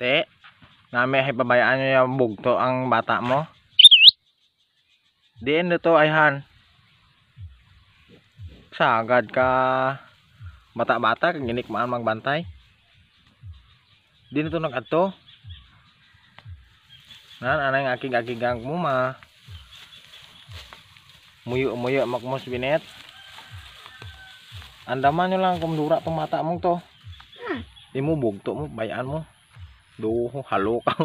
Te, nami ay pabayaan nyo yung bugto ang bata mo. Diin ano na to, Ayhan. Sagad ka bata-bata, kag ginikmaan magbantay. Di na to nag-adto. Nan, anang akig-akigang mo ma. Muyo-muyo makmos binet. Andaman nyo lang kung dura pang mata mong to. Hmm. Di mo bugto mo, bayaan mo. ดูฮัลโหลกเขา